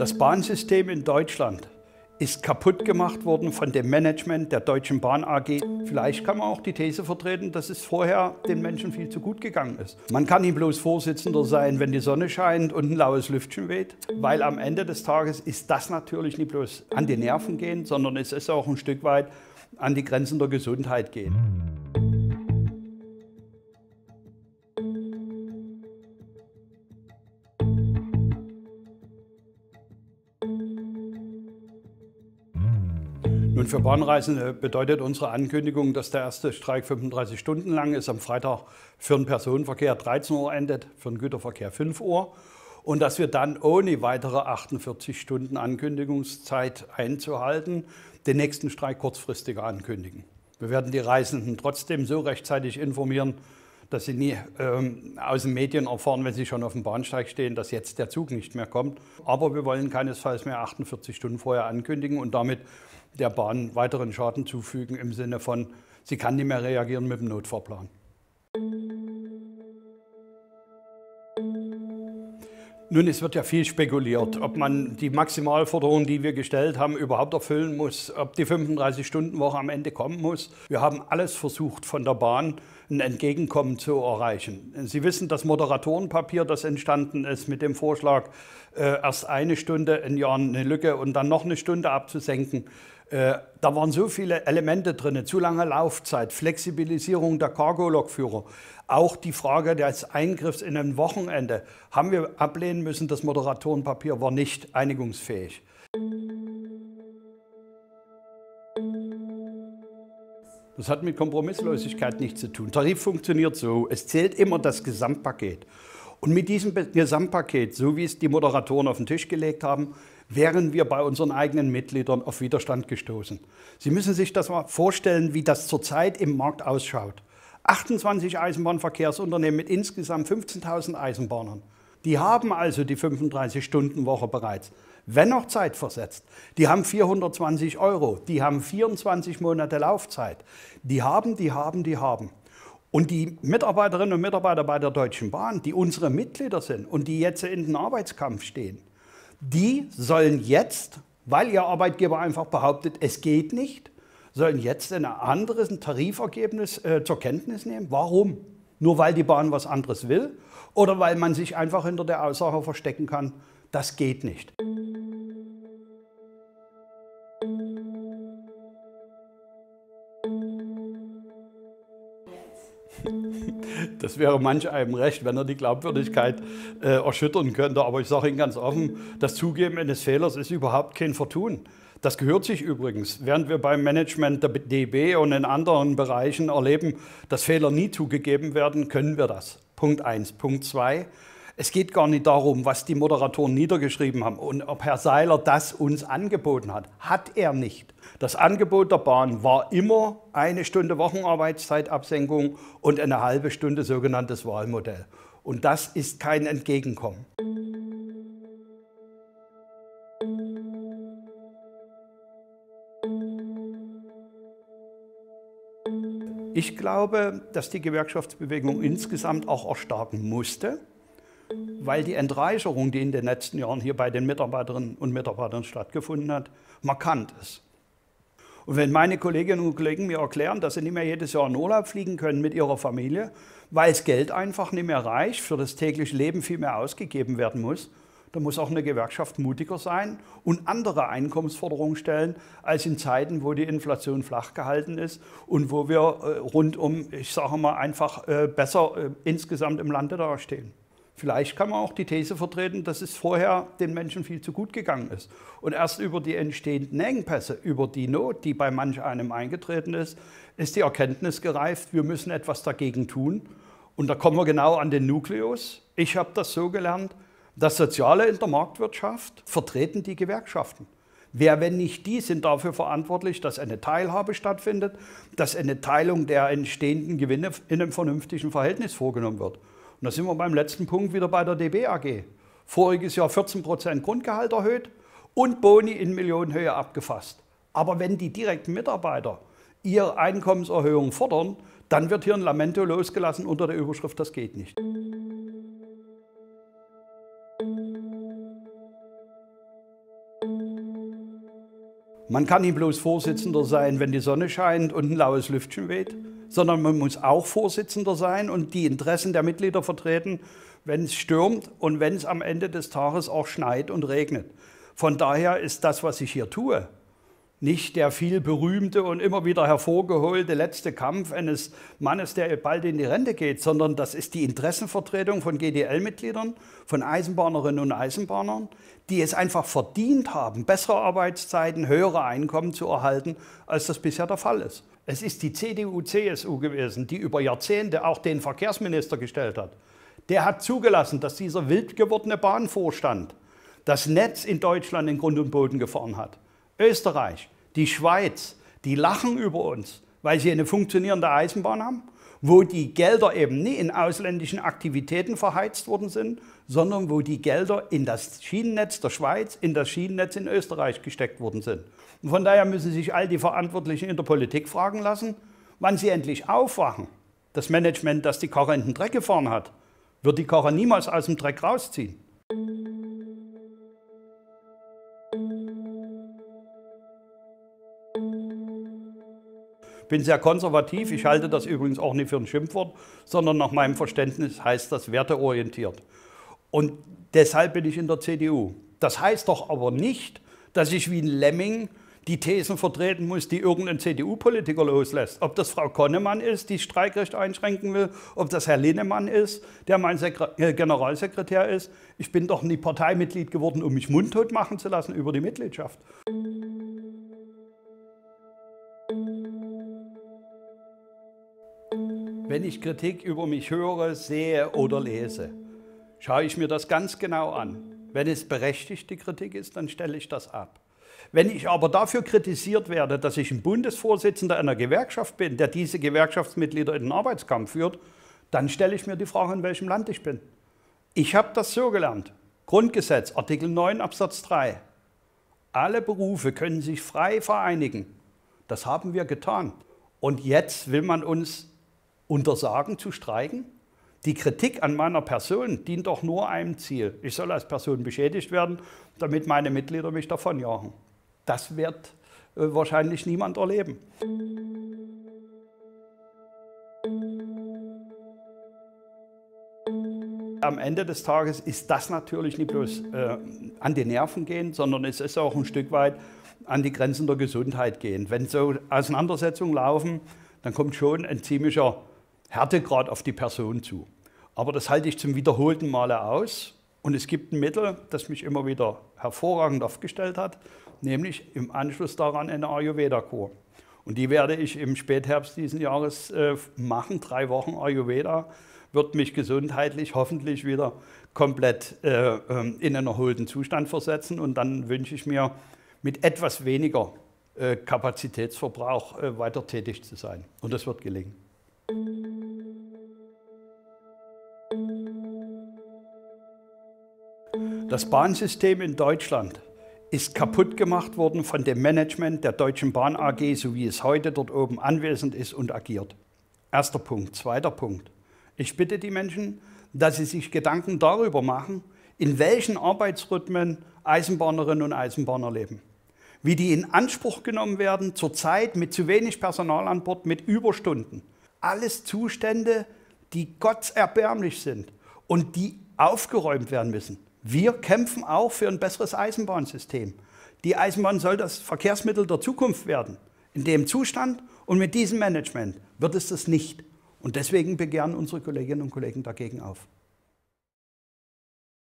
Das Bahnsystem in Deutschland ist kaputt gemacht worden von dem Management der Deutschen Bahn AG. Vielleicht kann man auch die These vertreten, dass es vorher den Menschen viel zu gut gegangen ist. Man kann nicht bloß Vorsitzender sein, wenn die Sonne scheint und ein laues Lüftchen weht, weil am Ende des Tages ist das natürlich nicht bloß an die Nerven gehen, sondern es ist auch ein Stück weit an die Grenzen der Gesundheit gehen. Für Bahnreisende äh, bedeutet unsere Ankündigung, dass der erste Streik 35 Stunden lang ist, am Freitag für den Personenverkehr 13 Uhr endet, für den Güterverkehr 5 Uhr und dass wir dann ohne weitere 48 Stunden Ankündigungszeit einzuhalten den nächsten Streik kurzfristiger ankündigen. Wir werden die Reisenden trotzdem so rechtzeitig informieren, dass sie nie ähm, aus den Medien erfahren, wenn sie schon auf dem Bahnsteig stehen, dass jetzt der Zug nicht mehr kommt. Aber wir wollen keinesfalls mehr 48 Stunden vorher ankündigen und damit der Bahn weiteren Schaden zufügen im Sinne von, sie kann nicht mehr reagieren mit dem Notfahrplan. Nun, es wird ja viel spekuliert, ob man die Maximalforderungen, die wir gestellt haben, überhaupt erfüllen muss, ob die 35-Stunden-Woche am Ende kommen muss. Wir haben alles versucht, von der Bahn ein Entgegenkommen zu erreichen. Sie wissen, das Moderatorenpapier, das entstanden ist mit dem Vorschlag, äh, erst eine Stunde in Jahren eine Lücke und dann noch eine Stunde abzusenken, äh, da waren so viele Elemente drin, zu lange Laufzeit, Flexibilisierung der Cargo-Lokführer, auch die Frage des Eingriffs in ein Wochenende. Haben wir ablehnen müssen, das Moderatorenpapier war nicht einigungsfähig. Das hat mit Kompromisslosigkeit nichts zu tun. Tarif funktioniert so, es zählt immer das Gesamtpaket. Und mit diesem Gesamtpaket, so wie es die Moderatoren auf den Tisch gelegt haben, wären wir bei unseren eigenen Mitgliedern auf Widerstand gestoßen. Sie müssen sich das mal vorstellen, wie das zurzeit im Markt ausschaut. 28 Eisenbahnverkehrsunternehmen mit insgesamt 15.000 Eisenbahnern. Die haben also die 35-Stunden-Woche bereits, wenn auch zeitversetzt. Die haben 420 Euro, die haben 24 Monate Laufzeit. Die haben, die haben, die haben. Und die Mitarbeiterinnen und Mitarbeiter bei der Deutschen Bahn, die unsere Mitglieder sind und die jetzt in den Arbeitskampf stehen, die sollen jetzt, weil ihr Arbeitgeber einfach behauptet, es geht nicht, sollen jetzt ein anderes Tarifergebnis äh, zur Kenntnis nehmen. Warum? Nur weil die Bahn was anderes will oder weil man sich einfach hinter der Aussage verstecken kann, das geht nicht. Das wäre manch einem recht, wenn er die Glaubwürdigkeit äh, erschüttern könnte. Aber ich sage Ihnen ganz offen, das Zugeben eines Fehlers ist überhaupt kein Vertun. Das gehört sich übrigens, während wir beim Management der DB und in anderen Bereichen erleben, dass Fehler nie zugegeben werden, können wir das. Punkt 1. Punkt 2. Es geht gar nicht darum, was die Moderatoren niedergeschrieben haben und ob Herr Seiler das uns angeboten hat. Hat er nicht. Das Angebot der Bahn war immer eine Stunde Wochenarbeitszeitabsenkung und eine halbe Stunde sogenanntes Wahlmodell. Und das ist kein Entgegenkommen. Ich glaube, dass die Gewerkschaftsbewegung insgesamt auch erstarken musste weil die Entreicherung, die in den letzten Jahren hier bei den Mitarbeiterinnen und Mitarbeitern stattgefunden hat, markant ist. Und wenn meine Kolleginnen und Kollegen mir erklären, dass sie nicht mehr jedes Jahr in Urlaub fliegen können mit ihrer Familie, weil das Geld einfach nicht mehr reicht, für das tägliche Leben viel mehr ausgegeben werden muss, dann muss auch eine Gewerkschaft mutiger sein und andere Einkommensforderungen stellen, als in Zeiten, wo die Inflation flach gehalten ist und wo wir äh, rundum, ich sage mal, einfach äh, besser äh, insgesamt im Lande dastehen. Vielleicht kann man auch die These vertreten, dass es vorher den Menschen viel zu gut gegangen ist. Und erst über die entstehenden Engpässe, über die Not, die bei manch einem eingetreten ist, ist die Erkenntnis gereift, wir müssen etwas dagegen tun. Und da kommen wir genau an den Nukleus. Ich habe das so gelernt, das Soziale in der Marktwirtschaft vertreten die Gewerkschaften. Wer, wenn nicht die, sind dafür verantwortlich, dass eine Teilhabe stattfindet, dass eine Teilung der entstehenden Gewinne in einem vernünftigen Verhältnis vorgenommen wird. Und da sind wir beim letzten Punkt wieder bei der DB AG. Voriges Jahr 14 Grundgehalt erhöht und Boni in Millionenhöhe abgefasst. Aber wenn die direkten Mitarbeiter ihre Einkommenserhöhung fordern, dann wird hier ein Lamento losgelassen unter der Überschrift, das geht nicht. Man kann nicht bloß Vorsitzender sein, wenn die Sonne scheint und ein laues Lüftchen weht sondern man muss auch Vorsitzender sein und die Interessen der Mitglieder vertreten, wenn es stürmt und wenn es am Ende des Tages auch schneit und regnet. Von daher ist das, was ich hier tue, nicht der viel berühmte und immer wieder hervorgeholte letzte Kampf eines Mannes, der bald in die Rente geht, sondern das ist die Interessenvertretung von GDL-Mitgliedern, von Eisenbahnerinnen und Eisenbahnern, die es einfach verdient haben, bessere Arbeitszeiten, höhere Einkommen zu erhalten, als das bisher der Fall ist. Es ist die CDU-CSU gewesen, die über Jahrzehnte auch den Verkehrsminister gestellt hat. Der hat zugelassen, dass dieser wild gewordene Bahnvorstand das Netz in Deutschland in Grund und Boden gefahren hat. Österreich, die Schweiz, die lachen über uns, weil sie eine funktionierende Eisenbahn haben wo die Gelder eben nie in ausländischen Aktivitäten verheizt worden sind, sondern wo die Gelder in das Schienennetz der Schweiz, in das Schienennetz in Österreich gesteckt worden sind. Und von daher müssen sich all die Verantwortlichen in der Politik fragen lassen, wann sie endlich aufwachen. Das Management, das die Karre in den Dreck gefahren hat, wird die Karre niemals aus dem Dreck rausziehen. bin sehr konservativ. Ich halte das übrigens auch nicht für ein Schimpfwort, sondern nach meinem Verständnis heißt das werteorientiert. Und deshalb bin ich in der CDU. Das heißt doch aber nicht, dass ich wie ein Lemming die Thesen vertreten muss, die irgendein CDU-Politiker loslässt. Ob das Frau Konnemann ist, die Streikrecht einschränken will, ob das Herr Linnemann ist, der mein Sekre äh, Generalsekretär ist. Ich bin doch nie Parteimitglied geworden, um mich mundtot machen zu lassen über die Mitgliedschaft. wenn ich Kritik über mich höre, sehe oder lese. Schaue ich mir das ganz genau an. Wenn es berechtigte Kritik ist, dann stelle ich das ab. Wenn ich aber dafür kritisiert werde, dass ich ein Bundesvorsitzender einer Gewerkschaft bin, der diese Gewerkschaftsmitglieder in den Arbeitskampf führt, dann stelle ich mir die Frage, in welchem Land ich bin. Ich habe das so gelernt. Grundgesetz, Artikel 9 Absatz 3. Alle Berufe können sich frei vereinigen. Das haben wir getan. Und jetzt will man uns untersagen zu streiken? Die Kritik an meiner Person dient doch nur einem Ziel. Ich soll als Person beschädigt werden, damit meine Mitglieder mich davonjagen. Das wird äh, wahrscheinlich niemand erleben. Am Ende des Tages ist das natürlich nicht bloß äh, an die Nerven gehen, sondern es ist auch ein Stück weit an die Grenzen der Gesundheit gehen. Wenn so Auseinandersetzungen laufen, dann kommt schon ein ziemlicher Härtegrad auf die Person zu. Aber das halte ich zum wiederholten Male aus. Und es gibt ein Mittel, das mich immer wieder hervorragend aufgestellt hat, nämlich im Anschluss daran eine Ayurveda-Kur. Und die werde ich im Spätherbst diesen Jahres äh, machen. Drei Wochen Ayurveda wird mich gesundheitlich hoffentlich wieder komplett äh, ähm, in einen erholten Zustand versetzen. Und dann wünsche ich mir, mit etwas weniger äh, Kapazitätsverbrauch äh, weiter tätig zu sein. Und das wird gelingen. Das Bahnsystem in Deutschland ist kaputt gemacht worden von dem Management der Deutschen Bahn AG, so wie es heute dort oben anwesend ist und agiert. Erster Punkt. Zweiter Punkt. Ich bitte die Menschen, dass sie sich Gedanken darüber machen, in welchen Arbeitsrhythmen Eisenbahnerinnen und Eisenbahner leben. Wie die in Anspruch genommen werden, zurzeit mit zu wenig Personal an Bord, mit Überstunden. Alles Zustände, die gottserbärmlich sind und die aufgeräumt werden müssen. Wir kämpfen auch für ein besseres Eisenbahnsystem. Die Eisenbahn soll das Verkehrsmittel der Zukunft werden. In dem Zustand und mit diesem Management wird es das nicht. Und deswegen begehren unsere Kolleginnen und Kollegen dagegen auf.